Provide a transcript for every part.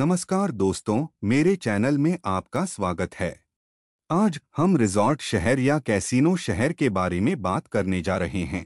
नमस्कार दोस्तों मेरे चैनल में आपका स्वागत है आज हम रिजॉर्ट शहर या कैसीनो शहर के बारे में बात करने जा रहे हैं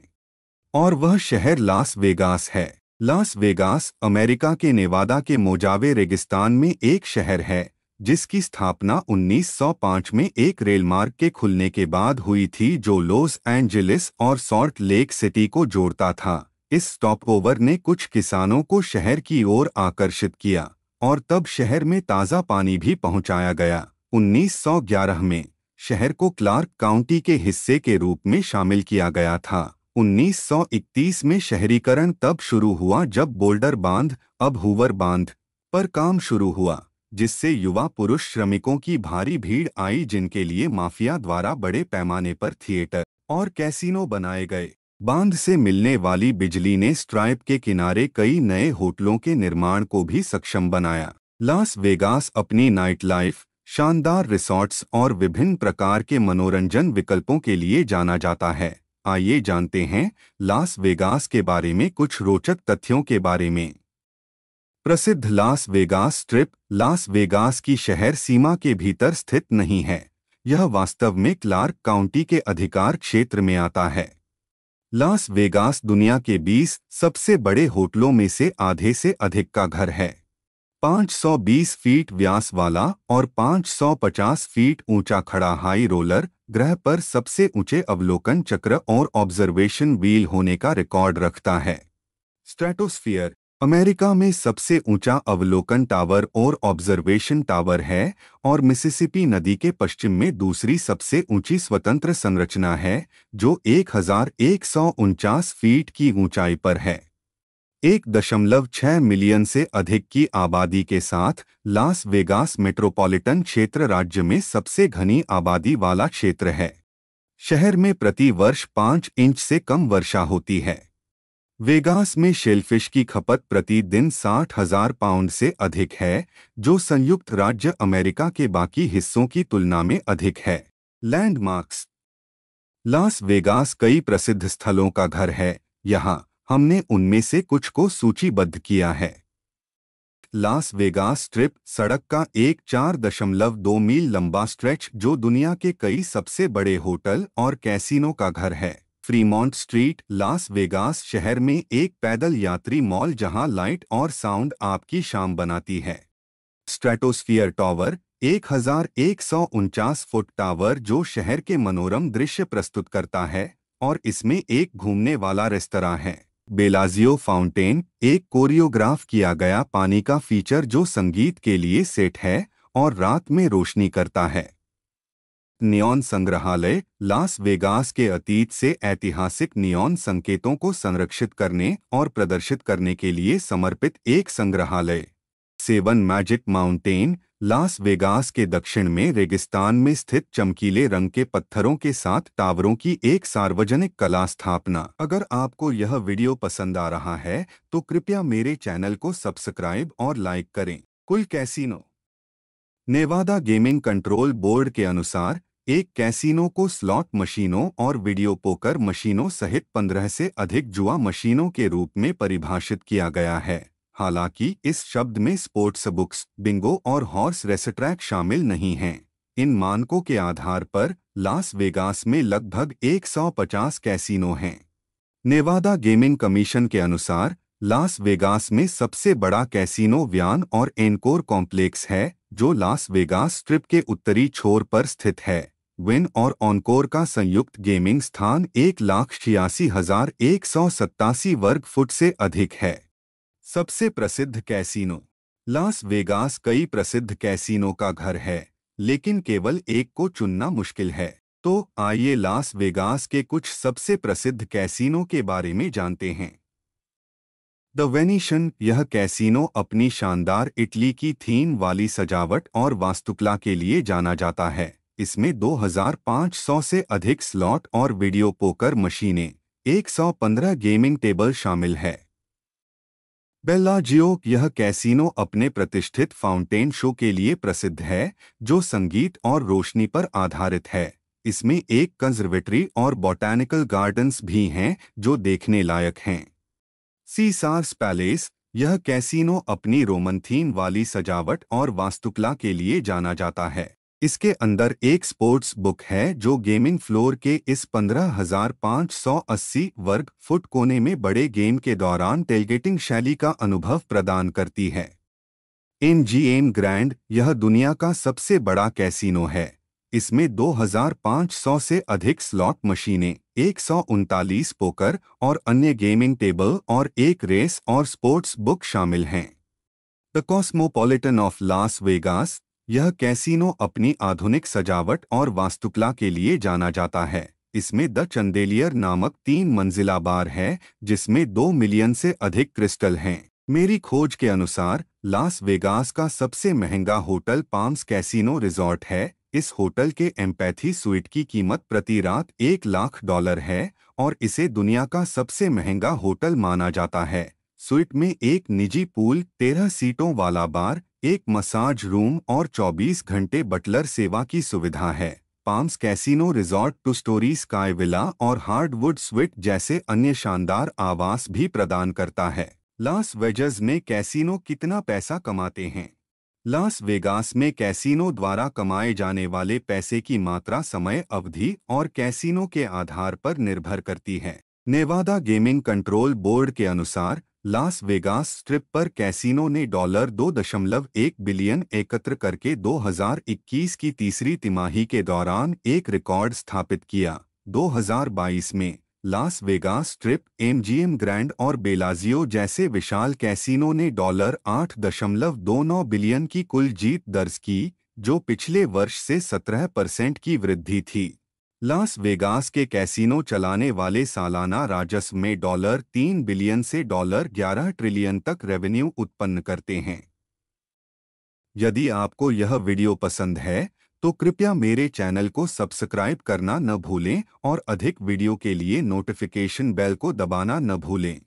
और वह शहर लास वेगास है लास वेगास अमेरिका के नेवादा के मोजावे रेगिस्तान में एक शहर है जिसकी स्थापना 1905 में एक रेलमार्ग के खुलने के बाद हुई थी जो लॉस एंजलिस और सॉल्ट लेक सिटी को जोड़ता था इस स्टॉपओवर ने कुछ किसानों को शहर की ओर आकर्षित किया और तब शहर में ताज़ा पानी भी पहुंचाया गया 1911 में शहर को क्लार्क काउंटी के हिस्से के रूप में शामिल किया गया था 1931 में शहरीकरण तब शुरू हुआ जब बोल्डर बांध अब हुवर बांध पर काम शुरू हुआ जिससे युवा पुरुष श्रमिकों की भारी भीड़ आई जिनके लिए माफिया द्वारा बड़े पैमाने पर थिएटर और कैसीनो बनाए गए बांध से मिलने वाली बिजली ने स्ट्राइप के किनारे कई नए होटलों के निर्माण को भी सक्षम बनाया लास वेगास अपनी नाइट लाइफ शानदार रिसॉर्ट्स और विभिन्न प्रकार के मनोरंजन विकल्पों के लिए जाना जाता है आइए जानते हैं लास वेगास के बारे में कुछ रोचक तथ्यों के बारे में प्रसिद्ध Las Vegas strip Las Vegas की शहर सीमा के भीतर स्थित नहीं है यह वास्तव में क्लार्क काउंटी के अधिकार क्षेत्र में आता है लास वेगास दुनिया के 20 सबसे बड़े होटलों में से आधे से अधिक का घर है 520 फीट व्यास वाला और 550 फीट ऊंचा खड़ा हाई रोलर ग्रह पर सबसे ऊंचे अवलोकन चक्र और ऑब्जर्वेशन व्हील होने का रिकॉर्ड रखता है स्ट्रेटोस्फियर अमेरिका में सबसे ऊंचा अवलोकन टावर और ऑब्जर्वेशन टावर है और मिसिसिपी नदी के पश्चिम में दूसरी सबसे ऊंची स्वतंत्र संरचना है जो एक हजार एक सौ उनचास फीट की ऊंचाई पर है एक दशमलव छह मिलियन से अधिक की आबादी के साथ लास वेगास मेट्रोपॉलिटन क्षेत्र राज्य में सबसे घनी आबादी वाला क्षेत्र है शहर में प्रति वर्ष पाँच इंच से कम वर्षा होती है वेगास में शेलफिश की खपत प्रति दिन साठ हजार पाउंड से अधिक है जो संयुक्त राज्य अमेरिका के बाकी हिस्सों की तुलना में अधिक है लैंडमार्क्स लास वेगास कई प्रसिद्ध स्थलों का घर है यहाँ हमने उनमें से कुछ को सूचीबद्ध किया है लास वेगास स्ट्रिप सड़क का एक चार दशमलव दो मील लंबा स्ट्रेच जो दुनिया के कई सबसे बड़े होटल और कैसीनो का घर है फ्रीमॉन्ट स्ट्रीट लास वेगास शहर में एक पैदल यात्री मॉल जहां लाइट और साउंड आपकी शाम बनाती है स्ट्रेटोस्फियर टॉवर एक हजार एक सौ उनचास फुट टावर जो शहर के मनोरम दृश्य प्रस्तुत करता है और इसमें एक घूमने वाला रेस्तरा है बेलाजियो फाउंटेन एक कोरियोग्राफ किया गया पानी का फीचर जो संगीत के लिए सेट है और रात में रोशनी करता है नियॉन संग्रहालय लास वेगास के अतीत से ऐतिहासिक नियॉन संकेतों को संरक्षित करने और प्रदर्शित करने के लिए समर्पित एक संग्रहालय seven magic mountain Las Vegas के दक्षिण में रेगिस्तान में स्थित चमकीले रंग के पत्थरों के साथ टावरों की एक सार्वजनिक कला स्थापना अगर आपको यह वीडियो पसंद आ रहा है तो कृपया मेरे चैनल को सब्सक्राइब और लाइक करें कुल casino Nevada gaming control board के अनुसार एक कैसीनो को स्लॉट मशीनों और वीडियो पोकर मशीनों सहित 15 से अधिक जुआ मशीनों के रूप में परिभाषित किया गया है हालांकि इस शब्द में स्पोर्ट्स बुक्स बिंगो और हॉर्स रेसट्रैक शामिल नहीं हैं इन मानकों के आधार पर लास वेगास में लगभग 150 कैसीनो हैं नेवादा गेमिंग कमीशन के अनुसार लास वेगास में सबसे बड़ा कैसीनो व्यान और एनकोर कॉम्प्लेक्स है जो लास वेगास स्ट्रिप के उत्तरी छोर पर स्थित है विन और ऑनकोर का संयुक्त गेमिंग स्थान एक लाख छियासी हजार एक सौ सत्तासी वर्ग फुट से अधिक है सबसे प्रसिद्ध कैसीनो लास वेगास कई प्रसिद्ध कैसीनो का घर है लेकिन केवल एक को चुनना मुश्किल है तो आइए लास वेगास के कुछ सबसे प्रसिद्ध कैसीनो के बारे में जानते हैं द वेनिशन यह कैसीनो अपनी शानदार इटली की थीम वाली सजावट और वास्तुकला के लिए जाना जाता है इसमें 2500 से अधिक स्लॉट और वीडियो पोकर मशीनें 115 गेमिंग टेबल शामिल है बेलाजियो यह कैसीनो अपने प्रतिष्ठित फाउंटेन शो के लिए प्रसिद्ध है जो संगीत और रोशनी पर आधारित है इसमें एक कंजर्वेटरी और बॉटैनिकल गार्डन्स भी हैं जो देखने लायक हैं सीसार्स पैलेस यह कैसीनो अपनी रोमन थीम वाली सजावट और वास्तुकला के लिए जाना जाता है इसके अंदर एक स्पोर्ट्स बुक है जो गेमिंग फ्लोर के इस 15,580 वर्ग फुट कोने में बड़े गेम के दौरान टेलगेटिंग शैली का अनुभव प्रदान करती है एन जी एम ग्रैंड यह दुनिया का सबसे बड़ा कैसीनो है इसमें 2,500 से अधिक स्लॉट मशीनें एक पोकर और अन्य गेमिंग टेबल और एक रेस और स्पोर्ट्स बुक शामिल हैं the Cosmopolitan of Las Vegas यह कैसीनो अपनी आधुनिक सजावट और वास्तुकला के लिए जाना जाता है इसमें द चंदेलियर नामक तीन मंजिला बार है जिसमें दो मिलियन से अधिक क्रिस्टल हैं मेरी खोज के अनुसार लास वेगास का सबसे महंगा होटल पाम्स कैसीनो रिजॉर्ट है इस होटल के एम्पैथी सुइट की कीमत प्रति रात एक लाख डॉलर है और इसे दुनिया का सबसे महंगा होटल माना जाता है सुइट में एक निजी पूल तेरह सीटों वाला बार एक मसाज रूम और 24 घंटे बटलर सेवा की सुविधा है Palms casino resort two storey sky villa और हार्डवुड स्विट जैसे अन्य शानदार आवास भी प्रदान करता है लास वेजस में कैसीनो कितना पैसा कमाते हैं लास वेगास में कैसीनो द्वारा कमाए जाने वाले पैसे की मात्रा समय अवधि और कैसीनो के आधार पर निर्भर करती है नेवादा गेमिंग कंट्रोल बोर्ड के अनुसार लास वेगास स्ट्रिप पर कैसीनो ने डॉलर 2.1 बिलियन एकत्र करके 2021 की तीसरी तिमाही के दौरान एक रिकॉर्ड स्थापित किया 2022 में Las Vegas strip MGM Grand और बेलाजियो जैसे विशाल कैसीनो ने डॉलर आठ दशमलव दो नौ बिलियन की कुल जीत दर्ज की जो पिछले वर्ष से सत्रह परसेंट की वृद्धि थी लास वेगास के कैसीनो चलाने वाले सालाना राजस्व में डॉलर तीन बिलियन से डॉलर ग्यारह ट्रिलियन तक रेवेन्यू उत्पन्न करते हैं यदि आपको यह वीडियो पसंद है तो कृपया मेरे चैनल को सब्सक्राइब करना न भूलें और अधिक वीडियो के लिए नोटिफिकेशन बेल को दबाना न भूलें